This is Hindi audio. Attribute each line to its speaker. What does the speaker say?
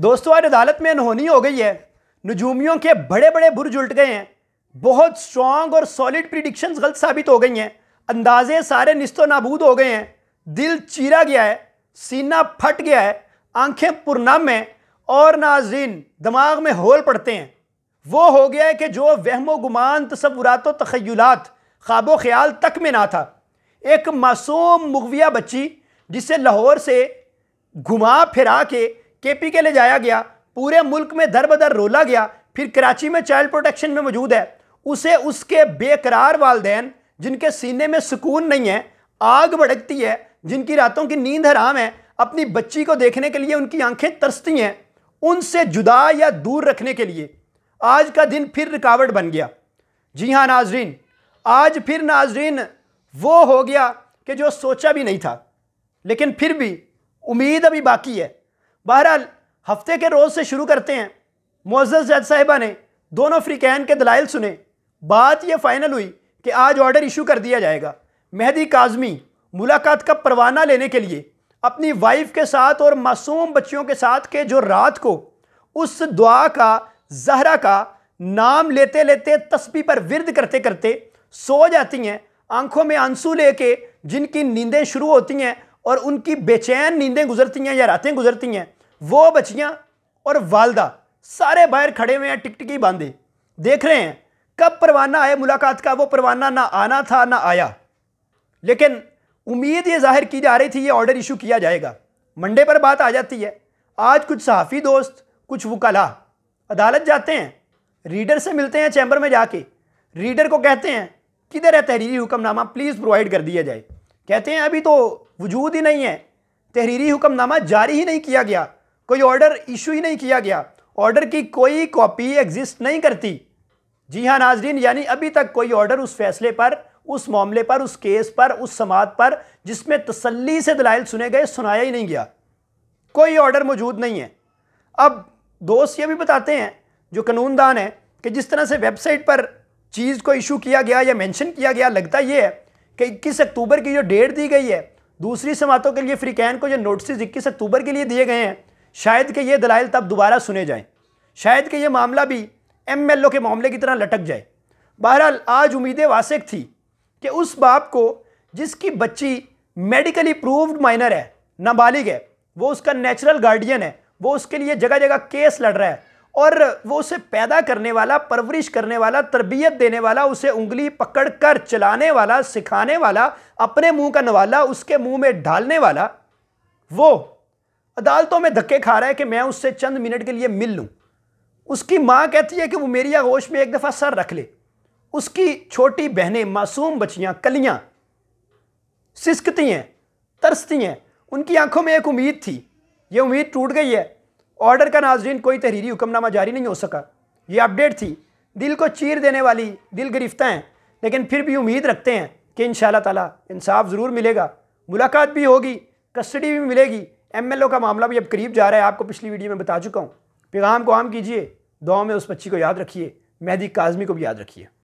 Speaker 1: दोस्तों आज अदालत में अनहोनी हो गई है नजूमियों के बड़े बड़े बुर जुलट गए हैं बहुत स्ट्रॉन्ग और सॉलिड प्रिडिक्शंस गलत साबित हो गई हैं अंदाजे सारे नस्तो नाबूद हो गए हैं दिल चीरा गया है सीना फट गया है आंखें पुरनम है और नाजीन दिमाग में होल पड़ते हैं वो हो गया है कि जो वहमो गुमान तस्वुरात तखयलात ख़्वाबो ख्याल तक में ना था एक मासूम मगविया बच्ची जिसे लाहौर से घुमा फिरा के केपी के ले जाया गया पूरे मुल्क में दर बदर रोला गया फिर कराची में चाइल्ड प्रोटेक्शन में मौजूद है उसे उसके बेकरार वालदेन जिनके सीने में सुकून नहीं है आग भड़कती है जिनकी रातों की नींद हराम है अपनी बच्ची को देखने के लिए उनकी आंखें तरसती हैं उनसे जुदा या दूर रखने के लिए आज का दिन फिर रुकावट बन गया जी हाँ नाजरीन आज फिर नाजरीन वो हो गया कि जो सोचा भी नहीं था लेकिन फिर भी उम्मीद अभी बाकी है बहरहाल हफ्ते के रोज़ से शुरू करते हैं मुआज़ जज साहिबा ने दोनों फ्रीकैन के दलाइल सुने बात यह फ़ाइनल हुई कि आज ऑर्डर इशू कर दिया जाएगा मेहदी काजमी मुलाकात का परवाना लेने के लिए अपनी वाइफ के साथ और मासूम बच्चियों के साथ के जो रात को उस दुआ का जहरा का नाम लेते लेते तस्बी पर विरद करते करते सो जाती हैं आंखों में आंसू लेके जिनकी नींदें शुरू होती हैं और उनकी बेचैन नींदें गुजरती हैं या रातें गुजरती हैं वो बच्चियाँ और वालदा सारे बाहर खड़े हुए हैं टिकटिकी बांधे देख रहे हैं कब परवाना आए मुलाकात का वो परवाना ना आना था ना आया लेकिन उम्मीद ये जाहिर की जा रही थी ये ऑर्डर इशू किया जाएगा मंडे पर बात आ जाती है आज कुछ सहाफ़ी दोस्त कुछ वकला अदालत जाते हैं रीडर से मिलते हैं चैम्बर में जाके रीडर को कहते हैं किधर है तहरीरी हुक्मनामा प्लीज़ प्रोवाइड कर दिया जाए कहते हैं अभी तो वजूद ही नहीं है तहरीरी हुक्मनामा जारी ही नहीं किया गया कोई ऑर्डर इशू ही नहीं किया गया ऑर्डर की कोई कॉपी एग्जिस्ट नहीं करती जी हाँ नाजरीन यानी अभी तक कोई ऑर्डर उस फैसले पर उस मामले पर उस केस पर उस समात पर जिसमें तसल्ली से दलाइल सुने गए सुनाया ही नहीं गया कोई ऑर्डर मौजूद नहीं है अब दोस्त ये भी बताते हैं जो कानूनदान है कि जिस तरह से वेबसाइट पर चीज़ को इशू किया गया या मेंशन किया गया लगता ये है कि इक्कीस अक्टूबर की जो डेट दी गई है दूसरी समातों के लिए फ्रीकैन को जो नोटिस इक्कीस अक्टूबर के लिए दिए गए हैं शायद कि ये दलाइल तब दोबारा सुने जाएँ शायद कि ये मामला भी एम एल ओ के मामले की तरह लटक जाए बहरहाल आज उम्मीदें वासिक थी कि उस बाप को जिसकी बच्ची मेडिकली प्रूव्ड माइनर है नाबालिग है वो उसका नेचुरल गार्डियन है वो उसके लिए जगह जगह केस लड़ रहा है और वो उसे पैदा करने वाला परवरिश करने वाला तरबियत देने वाला उसे उंगली पकड़ कर चलाने वाला सिखाने वाला अपने मुंह का नवाला उसके मुंह में ढालने वाला वो अदालतों में धक्के खा रहा है कि मैं उससे चंद मिनट के लिए मिल लूँ उसकी माँ कहती है कि वो मेरी आगोश में एक दफ़ा सर रख ले उसकी छोटी बहनें मासूम बच्चियाँ कलियाँ सिसकती हैं तरसती हैं उनकी आंखों में एक उम्मीद थी ये उम्मीद टूट गई है ऑर्डर का नाजरीन कोई तहरीरी हुक्मनामा जारी नहीं हो सका ये अपडेट थी दिल को चीर देने वाली दिल गिरफ्तें हैं लेकिन फिर भी उम्मीद रखते हैं कि इन ताला इंसाफ ज़रूर मिलेगा मुलाकात भी होगी कस्टडी भी मिलेगी एम का मामला भी अब करीब जा रहा है आपको पिछली वीडियो में बता चुका हूँ पैगाम को आम कीजिए दुआ में उस बच्ची को याद रखिए मेहदी काजमी को भी याद रखिए